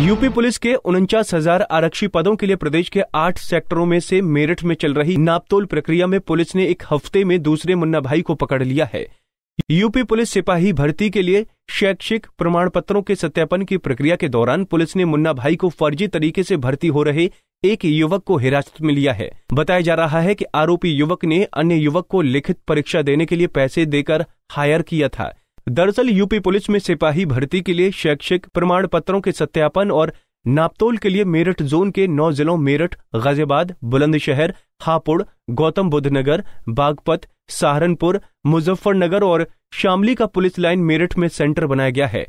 UP police के उनचास हजार आरक्षी पदों के लिए प्रदेश के आठ सेक्टरों में से मेरठ में चल रही नापतोल प्रक्रिया में पुलिस ने एक हफ्ते में दूसरे मुन्ना भाई को पकड़ लिया है यूपी पुलिस सिपाही भर्ती के लिए शैक्षिक प्रमाण पत्रों के सत्यापन की प्रक्रिया के दौरान पुलिस ने मुन्ना भाई को फर्जी तरीके से भर्ती हो रहे एक युवक को हिरासत में लिया है बताया जा रहा है कि आरोपी युवक ने अन्य युवक को लिखित परीक्षा देने के लिए पैसे देकर हायर किया था दरअसल यूपी पुलिस में सिपाही भर्ती के लिए शैक्षिक प्रमाण पत्रों के सत्यापन और नापतोल के लिए मेरठ जोन के नौ जिलों मेरठ गाजियाबाद बुलंदशहर हापुड़ गौतम बुद्ध नगर बागपत सहारनपुर मुजफ्फरनगर और शामली का पुलिस लाइन मेरठ में सेंटर बनाया गया है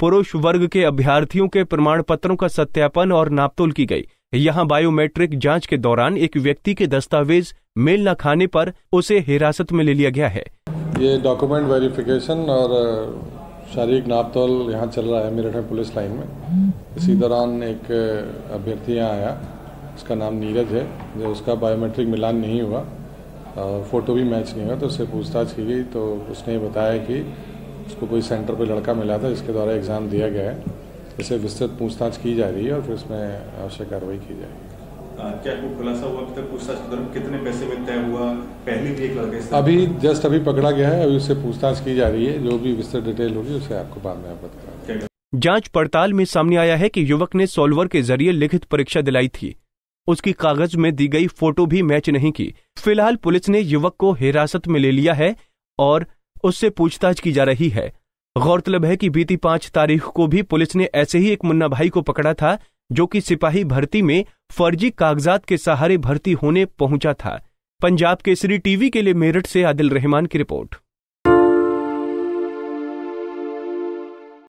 पुरुष वर्ग के अभ्यर्थियों के प्रमाण पत्रों का सत्यापन और नापतोल की गई यहां बायोमेट्रिक जांच के दौरान एक व्यक्ति के दस्तावेज मेल न खाने पर उसे हिरासत में ले लिया गया है ये डॉक्यूमेंट वेरिफिकेशन और शारीरिक नापतोल यहाँ चल रहा है मेरठ में पुलिस लाइन में इसी दौरान एक अभ्यर्थी यहाँ आया उसका नाम नीरज है जो उसका बायोमेट्रिक मिलान नहीं हुआ फ़ोटो भी मैच नहीं हुआ तो उससे पूछताछ की गई तो उसने बताया कि उसको कोई सेंटर पर लड़का मिला था जिसके द्वारा एग्ज़ाम दिया गया है इसे विस्तृत पूछताछ की जा रही है और फिर उसमें आवश्यक कार्रवाई की जाएगी क्या कोई खुलासा हुआ अभी तक पूछताछ के दौरान कितने पैसे में तय हुआ पहले भी एक लड़का अभी जस्ट अभी पकड़ा गया है अभी उससे पूछताछ की जा रही है जो भी विस्तृत डिटेल होगी उसे आपको बाद में अवगत कराऊंगा जांच पड़ताल में सामने आया है कि युवक ने सॉल्वर के जरिए लिखित परीक्षा दिलाई थी उसकी कागज में दी गई फोटो भी मैच नहीं की फिलहाल पुलिस ने युवक को हिरासत में ले लिया है और उससे पूछताछ की जा रही है गौरतलब है कि बीती पांच तारीख को भी पुलिस ने ऐसे ही एक मुन्ना भाई को पकड़ा था जो कि सिपाही भर्ती में फर्जी कागजात के सहारे भर्ती होने पहुंचा था पंजाब केसरी टीवी के लिए मेरठ से आदिल रहमान की रिपोर्ट